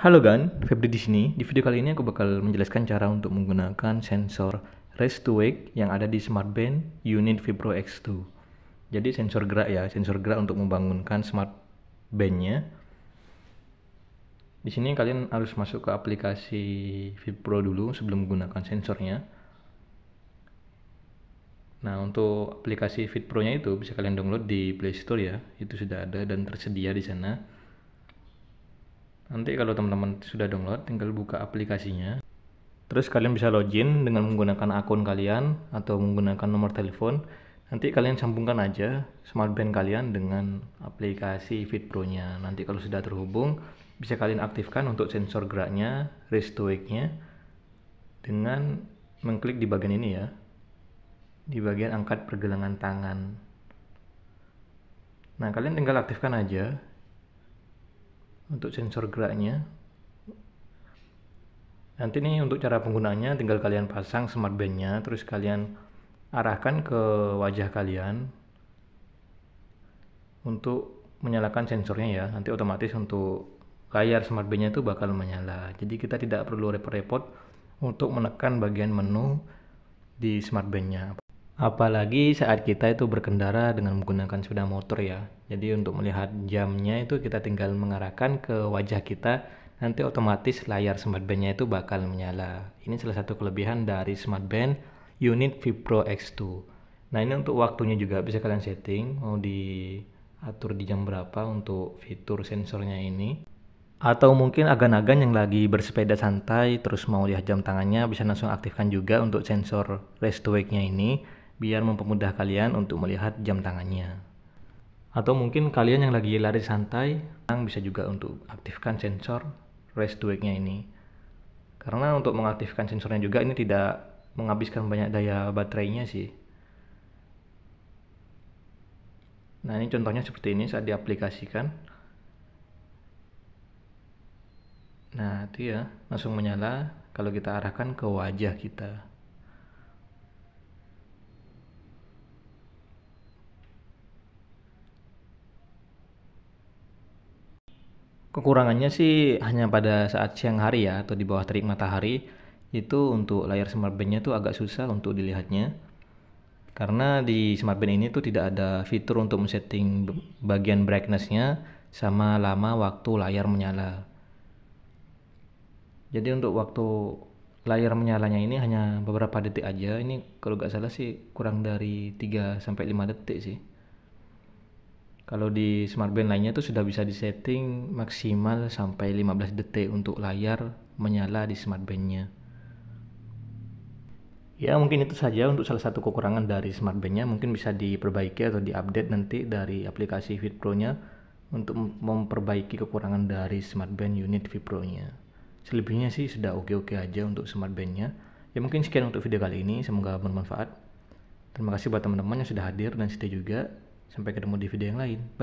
Halo Gan, Febri di sini. Di video kali ini aku bakal menjelaskan cara untuk menggunakan sensor rest to wake yang ada di SmartBand unit Vibro X2. Jadi sensor gerak ya, sensor gerak untuk membangunkan smartbandnya. Di sini kalian harus masuk ke aplikasi Vibro dulu sebelum menggunakan sensornya. Nah, untuk aplikasi Fit nya itu bisa kalian download di Play Store ya. Itu sudah ada dan tersedia di sana. Nanti kalau teman-teman sudah download, tinggal buka aplikasinya. Terus kalian bisa login dengan menggunakan akun kalian atau menggunakan nomor telepon. Nanti kalian sambungkan aja smartband kalian dengan aplikasi Fitpro-nya. Nanti kalau sudah terhubung, bisa kalian aktifkan untuk sensor geraknya, wrist to wake-nya dengan mengklik di bagian ini ya. Di bagian angkat pergelangan tangan. Nah, kalian tinggal aktifkan aja untuk sensor geraknya nanti ini untuk cara penggunaannya tinggal kalian pasang smart bandnya terus kalian arahkan ke wajah kalian untuk menyalakan sensornya ya nanti otomatis untuk layar smart bandnya itu bakal menyala jadi kita tidak perlu repot-repot untuk menekan bagian menu di smart bandnya Apalagi saat kita itu berkendara dengan menggunakan sepeda motor ya. Jadi untuk melihat jamnya itu kita tinggal mengarahkan ke wajah kita, nanti otomatis layar smartbandnya itu bakal menyala. Ini salah satu kelebihan dari smartband unit Vipro X2. Nah ini untuk waktunya juga bisa kalian setting, mau diatur di jam berapa untuk fitur sensornya ini. Atau mungkin agan-agan yang lagi bersepeda santai terus mau lihat jam tangannya bisa langsung aktifkan juga untuk sensor rest wake-nya ini biar mempermudah kalian untuk melihat jam tangannya. Atau mungkin kalian yang lagi lari santai, bisa juga untuk aktifkan sensor rest wake-nya ini. Karena untuk mengaktifkan sensornya juga ini tidak menghabiskan banyak daya baterainya sih. Nah ini contohnya seperti ini saat diaplikasikan. Nah itu ya, langsung menyala kalau kita arahkan ke wajah kita. Kekurangannya sih hanya pada saat siang hari ya atau di bawah terik matahari itu untuk layar smartbandnya tuh agak susah untuk dilihatnya karena di smartband ini tuh tidak ada fitur untuk men setting bagian brightnessnya sama lama waktu layar menyala jadi untuk waktu layar menyalanya ini hanya beberapa detik aja ini kalau nggak salah sih kurang dari 3 sampai 5 detik sih kalau di smartband lainnya itu sudah bisa disetting maksimal sampai 15 detik untuk layar menyala di smartbandnya. Ya mungkin itu saja untuk salah satu kekurangan dari smartbandnya mungkin bisa diperbaiki atau diupdate nanti dari aplikasi Fit Pro nya untuk memperbaiki kekurangan dari smartband unit Fit Pro nya. Selebihnya sih sudah oke-oke aja untuk smartband nya. Ya mungkin sekian untuk video kali ini, semoga bermanfaat. Terima kasih buat teman-teman yang sudah hadir dan stay juga. Sampai ketemu di video yang lain. Bye.